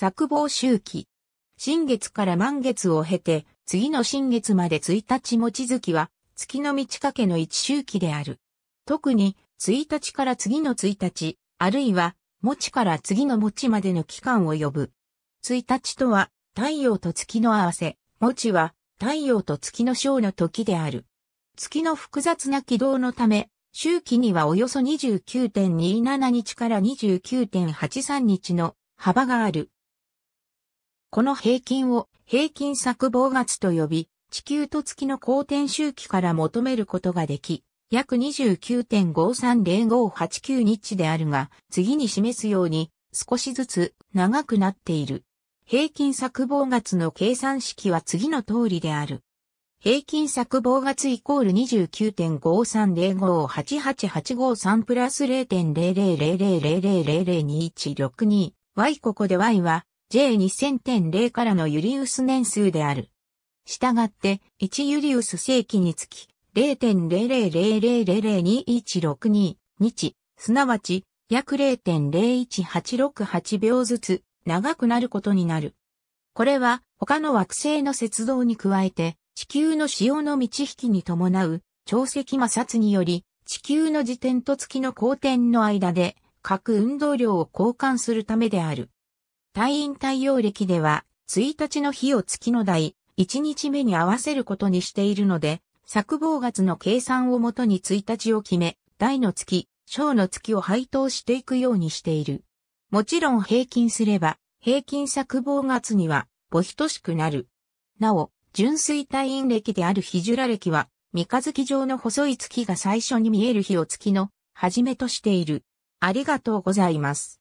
作望周期。新月から満月を経て、次の新月まで1日餅月は、月の満ち欠けの一周期である。特に、1日から次の1日、あるいは、餅から次の餅までの期間を呼ぶ。1日とは、太陽と月の合わせ、餅は、太陽と月の章の時である。月の複雑な軌道のため、周期にはおよそ29.27日から29.83日の幅がある。この平均を平均作望月と呼び、地球と月の公転周期から求めることができ、約29.530589日であるが、次に示すように少しずつ長くなっている。平均作望月の計算式は次の通りである。平均作望月イコール29.53058885プラス0.00000002162。y ここで y は J2000.0 からのユリウス年数である。したがって、1ユリウス世紀につき、0.000002162日、すなわち、約0.01868秒ずつ、長くなることになる。これは、他の惑星の節動に加えて、地球の潮の満ち引きに伴う、潮汐摩擦により、地球の自転と月の交点の間で、各運動量を交換するためである。退院対応歴では、1日の日を月の台、1日目に合わせることにしているので、作望月の計算をもとに1日を決め、台の月、小の月を配当していくようにしている。もちろん平均すれば、平均作望月には、母等しくなる。なお、純粋退院歴であるヒジュラ歴は、三日月上の細い月が最初に見える日を月の、はじめとしている。ありがとうございます。